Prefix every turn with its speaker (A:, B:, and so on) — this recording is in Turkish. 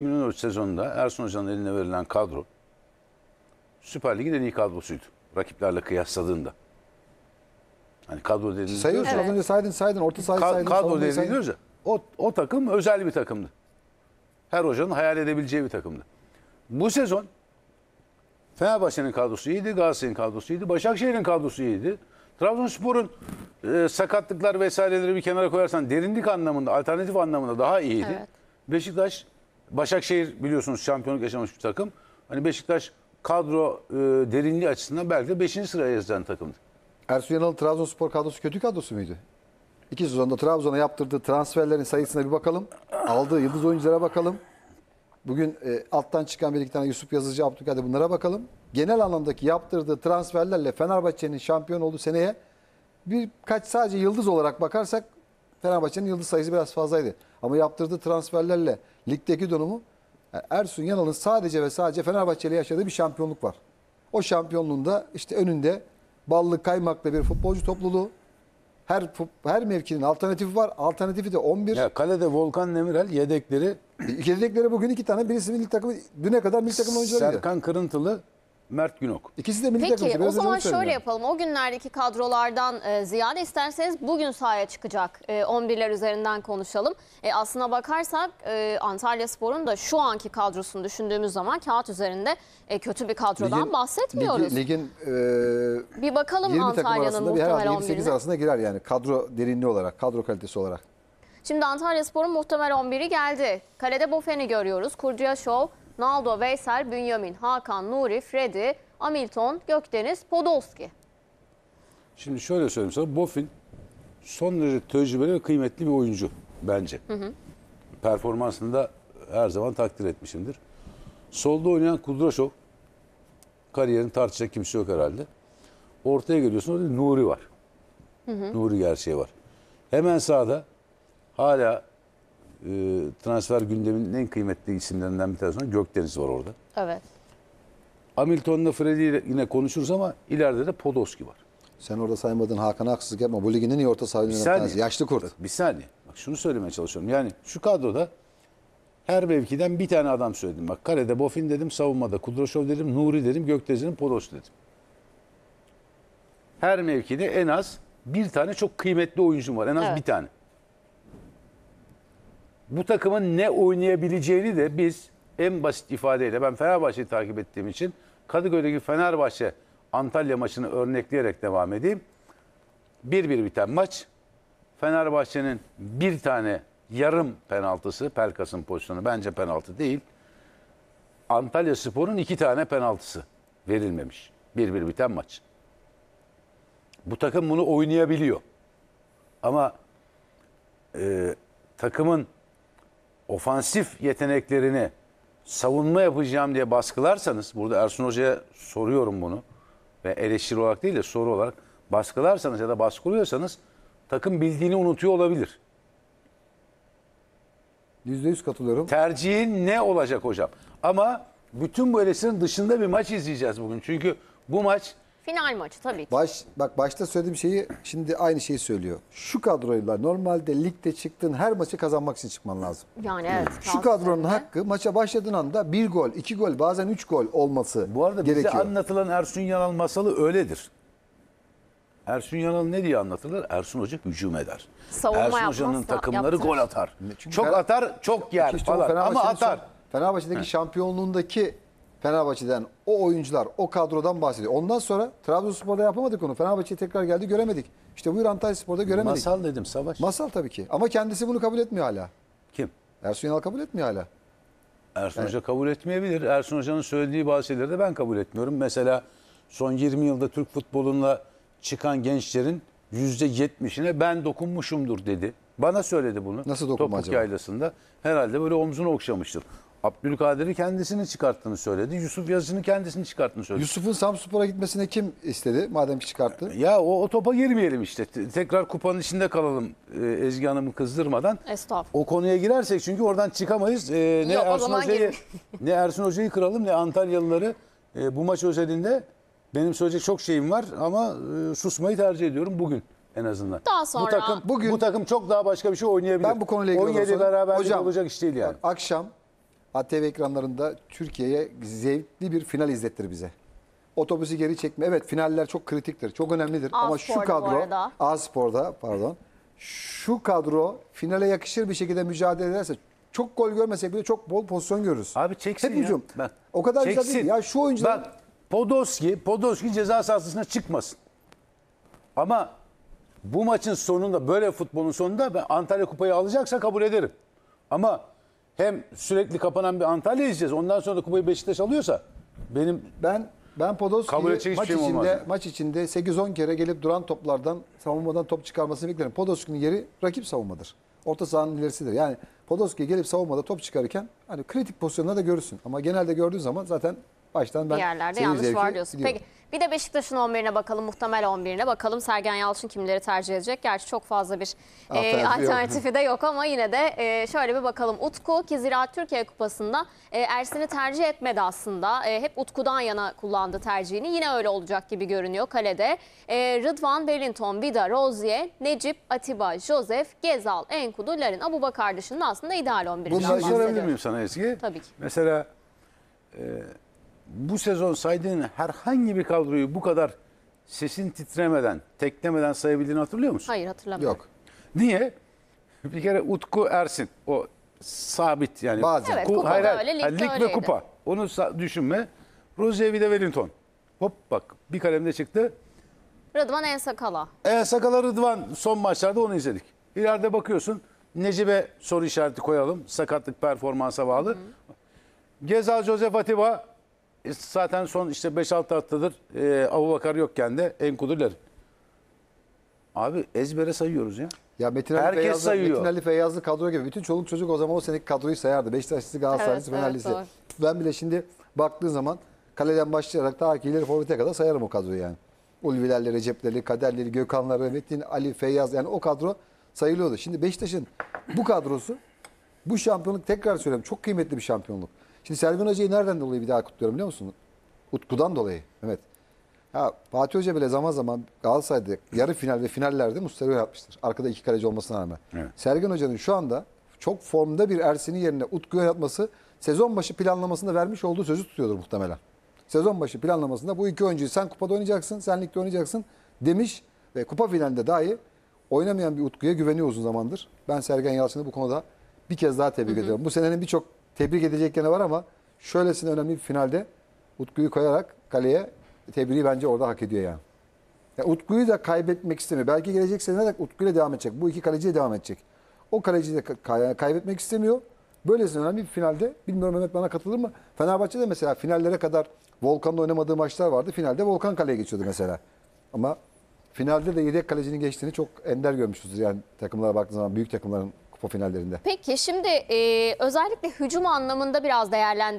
A: 2014 sezonunda Ersun Hoca'nın eline verilen kadro Süper Lig'in en iyi kadrosuydu. Rakiplerle kıyasladığında. Hani kadro dediğimiz... Sayıyoruz evet. az
B: önce saydın saydın orta saydın Ka- saydın. Kadro dediğimiz
A: o, o takım özel bir takımdı. Her hocanın hayal edebileceği bir takımdı. Bu sezon Fenerbahçe'nin kadrosu iyiydi, Galatasaray'ın kadrosu iyiydi, Başakşehir'in kadrosu iyiydi. Trabzonspor'un e, sakatlıklar vesaireleri bir kenara koyarsan derinlik anlamında, alternatif anlamında daha iyiydi. Evet. Beşiktaş Başakşehir biliyorsunuz şampiyonluk yaşamış bir takım. Hani Beşiktaş kadro e, derinliği açısından belki de 5. sıraya yazılan takımdı. Ersun Yanal Trabzonspor kadrosu kötü kadrosu muydu?
B: İki sezonda Trabzon'a yaptırdığı transferlerin sayısına bir bakalım. Aldığı yıldız oyunculara bakalım. Bugün e, alttan çıkan bir iki tane Yusuf Yazıcı, Abdülkadir bunlara bakalım. Genel anlamdaki yaptırdığı transferlerle Fenerbahçe'nin şampiyon olduğu seneye birkaç sadece yıldız olarak bakarsak Fenerbahçe'nin yıldız sayısı biraz fazlaydı. Ama yaptırdığı transferlerle ligdeki durumu yani Ersun Yanal'ın sadece ve sadece Fenerbahçe yaşadığı bir şampiyonluk var. O şampiyonluğunda işte önünde ballı kaymaklı bir futbolcu topluluğu. Her her mevkinin
A: alternatifi var. Alternatifi de 11. Ya kalede Volkan Demirel yedekleri. Yedekleri bugün iki tane. Birisi milli takımı düne kadar milli takım oyuncularıydı. Serkan Kırıntılı Mert Günok. İkisi de milli Peki, o zaman şöyle yani. yapalım.
C: O günlerdeki kadrolardan e, ziyade isterseniz bugün sahaya çıkacak e, 11'ler üzerinden konuşalım. E, aslına bakarsak e, Antalya Spor'un da şu anki kadrosunu düşündüğümüz zaman kağıt üzerinde e, kötü bir kadrodan ligin, bahsetmiyoruz. Ligin, ligin e, bir bakalım Antalya'nın muhtemel 11'ini.
B: arasında girer yani kadro derinliği olarak, kadro kalitesi olarak.
C: Şimdi Antalya Spor'un muhtemel 11'i geldi. Kalede Bofen'i görüyoruz. Kurdiya Show, Naldo, Veysel, Bünyamin, Hakan, Nuri, Freddy, Hamilton, Gökdeniz, Podolski.
A: Şimdi şöyle söyleyeyim sana. Bofin son derece tecrübeli ve kıymetli bir oyuncu bence. Hı hı. Performansını da her zaman takdir etmişimdir. Solda oynayan Kudraşov kariyerini tartışacak kimse yok herhalde. Ortaya geliyorsun orada Nuri var. Hı hı. Nuri gerçeği var. Hemen sağda hala e, transfer gündeminin en kıymetli isimlerinden bir tanesi Gökdeniz var orada. Evet. Hamilton'la Freddy ile yine konuşuruz ama ileride de Podolski var. Sen orada saymadın Hakan haksızlık yapma. Bu
B: ligin en iyi orta sahibinden bir Yaşlı
A: kurt. Bak, bir saniye. Bak şunu söylemeye çalışıyorum. Yani şu kadroda her mevkiden bir tane adam söyledim. Bak kalede Bofin dedim, savunmada Kudroşov dedim, Nuri dedim, Gökdeniz dedim, Podolski dedim. Her mevkide en az bir tane çok kıymetli oyuncum var. En az evet. bir tane bu takımın ne oynayabileceğini de biz en basit ifadeyle ben Fenerbahçe'yi takip ettiğim için Kadıköy'deki Fenerbahçe Antalya maçını örnekleyerek devam edeyim. 1-1 biten maç. Fenerbahçe'nin bir tane yarım penaltısı Pelkas'ın pozisyonu bence penaltı değil. Antalya Spor'un iki tane penaltısı verilmemiş. 1-1 biten maç. Bu takım bunu oynayabiliyor. Ama e, takımın ofansif yeteneklerini savunma yapacağım diye baskılarsanız, burada Ersun Hoca'ya soruyorum bunu ve eleştiri olarak değil de soru olarak baskılarsanız ya da baskılıyorsanız takım bildiğini unutuyor olabilir. %100 katılıyorum. Tercihin ne olacak hocam? Ama bütün bu eleştirinin dışında bir maç izleyeceğiz bugün. Çünkü bu maç
C: Final maçı tabii ki.
A: Baş, bak başta söylediğim
B: şeyi şimdi aynı şeyi söylüyor. Şu kadroyla normalde ligde çıktığın her maçı kazanmak için çıkman lazım. Yani evet. Şu kadronun hakkı maça başladığın anda bir gol, iki gol, bazen üç gol olması Bu arada gerekiyor. bize anlatılan Ersun Yanal masalı
A: öyledir. Ersun Yanal ne diye anlatırlar? Ersun Hoca hücum eder. Savunma Ersun yapmaz, Hoca'nın takımları yaptırır. gol atar. Çünkü çok Fener- atar, çok yer İşte falan ama Fenerbahçe'nin son- atar.
B: Fenerbahçe'deki şampiyonluğundaki Fenerbahçe'den o oyuncular, o kadrodan bahsediyor. Ondan sonra Trabzonspor'da yapamadık onu. Fenerbahçe'ye tekrar geldi göremedik. İşte buyur Antalya Spor'da göremedik. Masal dedim savaş. Masal tabii ki. Ama kendisi bunu kabul etmiyor hala. Kim? Ersun Yanal kabul etmiyor hala.
A: Ersun Hoca kabul etmeyebilir. Ersun Hoca'nın söylediği bazı de ben kabul etmiyorum. Mesela son 20 yılda Türk futbolunla çıkan gençlerin %70'ine ben dokunmuşumdur dedi. Bana söyledi bunu. Nasıl dokunma Topuk acaba? yaylasında. Herhalde böyle omzunu okşamıştır. Abdülkadir'i kendisini çıkarttığını söyledi. Yusuf Yazıcı'nı kendisini çıkarttığını söyledi. Yusuf'un Samspor'a gitmesine kim istedi madem ki çıkarttı? Ya o, o topa girmeyelim işte. Tekrar kupanın içinde kalalım e, Ezgi Hanım'ı kızdırmadan. Estağfurullah. O konuya girersek çünkü oradan çıkamayız. E, ne, Yok, Ersun Hoca'yı, ne Ersun Hoca'yı kıralım ne Antalyalıları e, bu maç özelinde benim söyleyecek çok şeyim var ama e, susmayı tercih ediyorum bugün en azından. Daha sonra. Bu takım, bugün, bu takım çok daha başka bir şey oynayabilir. Ben bu konuyla ilgili 17 beraber olacak iş değil yani. Bak, akşam ATV
B: ekranlarında Türkiye'ye zevkli bir final izlettir bize. Otobüsü geri çekme. Evet finaller çok kritiktir. Çok önemlidir. A Ama şu kadro A-Spor'da pardon. Şu kadro finale yakışır bir şekilde mücadele ederse çok gol görmesek bile çok bol pozisyon görürüz.
A: Abi çeksin Hep ya. Hücum. Bak, o kadar çeksin. güzel değil. Ya şu oyuncular... Bak Podolski, Podolski ceza sahasına çıkmasın. Ama bu maçın sonunda böyle futbolun sonunda ben Antalya Kupayı alacaksa kabul ederim. Ama hem sürekli kapanan bir Antalya izleyeceğiz. Ondan sonra da kupayı Beşiktaş alıyorsa benim ben ben Podolski'yi maç içinde olmaz.
B: maç içinde 8-10 kere gelip duran toplardan savunmadan top çıkarmasını beklerim. Podolski'nin yeri rakip savunmadır. Orta sahanın ilerisidir. Yani Podolski gelip savunmada top çıkarırken hani kritik pozisyonlarda görürsün. Ama genelde gördüğün zaman zaten baştan ben yerlerde yanlış var diyorsun. gidiyor. Peki
C: bir de Beşiktaş'ın 11'ine bakalım. Muhtemel 11'ine bakalım. Sergen Yalçın kimleri tercih edecek? Gerçi çok fazla bir e, alternatifi yok. de yok ama yine de e, şöyle bir bakalım. Utku ki Ziraat Türkiye Kupası'nda e, Ersin'i tercih etmedi aslında. E, hep Utku'dan yana kullandı tercihini. Yine öyle olacak gibi görünüyor kalede. E, Rıdvan, Belinton, Vida, Rozier, Necip, Atiba, Josef, Gezal, Enkudu, Larin, Abubakar dışında aslında ideal 11'i. Bunları sorabilir miyim sana
A: eski? Tabii ki. Mesela... E, bu sezon saydığın herhangi bir kadroyu bu kadar sesin titremeden, teklemeden sayabildiğini hatırlıyor musun?
C: Hayır hatırlamıyorum. Yok.
A: Niye? Bir kere Utku Ersin o sabit yani. Bazen. Evet, kupa hayır, da öyle, lig, lig ve kupa. Onu düşünme. Rozevi de Wellington. Hop bak bir kalemde çıktı.
C: Rıdvan En Sakala.
A: En Sakala Rıdvan son maçlarda onu izledik. İleride bakıyorsun Necip'e soru işareti koyalım. Sakatlık performansa bağlı. Hı. Gezal Josef Atiba e, zaten son işte 5-6 haftadır e, Abu Bakar yokken de Enkuduler. Abi ezbere sayıyoruz ya. Ya Metin Ali Herkes Feyyazlı, sayıyor. Metin
B: Ali Feyyazlı kadro gibi. Bütün çoluk çocuk o zaman o seneki kadroyu sayardı. Beşiktaşlısı, Galatasaraylısı, Evet, evet, Fenerlisi. doğru. ben bile şimdi baktığın zaman kaleden başlayarak ta ki ileri forvete kadar sayarım o kadroyu yani. Ulvilerle, Recepleri, Kaderleri, Gökhanları, Metin Ali Feyyaz yani o kadro sayılıyordu. Şimdi Beşiktaş'ın bu kadrosu bu şampiyonluk tekrar söylüyorum çok kıymetli bir şampiyonluk. Şimdi Sergen Hoca'yı nereden dolayı bir daha kutluyorum biliyor musun? Utku'dan dolayı. Evet. Ya Fatih Hoca bile zaman zaman Galatasaray'da yarı final ve finallerde Mustafa yapmıştır. Arkada iki kaleci olmasına rağmen. Evet. Sergen Hoca'nın şu anda çok formda bir Ersin'in yerine Utku'ya yatması sezon başı planlamasında vermiş olduğu sözü tutuyordur muhtemelen. Sezon başı planlamasında bu iki oyuncuyu sen kupada oynayacaksın, sen ligde oynayacaksın demiş ve kupa finalinde dahi oynamayan bir Utku'ya güveniyor uzun zamandır. Ben Sergen Yalçın'ı bu konuda bir kez daha tebrik hı hı. ediyorum. Bu senenin birçok tebrik edecek edeceklerine var ama şöylesine önemli bir finalde Utku'yu koyarak kaleye tebriği bence orada hak ediyor yani. Ya Utku'yu da kaybetmek istemiyor. Belki gelecek sene de Utku'yla devam edecek. Bu iki kaleciye devam edecek. O kaleci de kaybetmek istemiyor. Böylesine önemli bir finalde. Bilmiyorum Mehmet bana katılır mı? Fenerbahçe'de mesela finallere kadar Volkan'la oynamadığı maçlar vardı. Finalde Volkan kaleye geçiyordu mesela. Ama finalde de yedek kalecinin geçtiğini çok ender görmüşüzdür yani takımlara baktığınız zaman büyük takımların kupa finallerinde.
C: Peki şimdi e, özellikle hücum anlamında biraz değerlendireceğiz.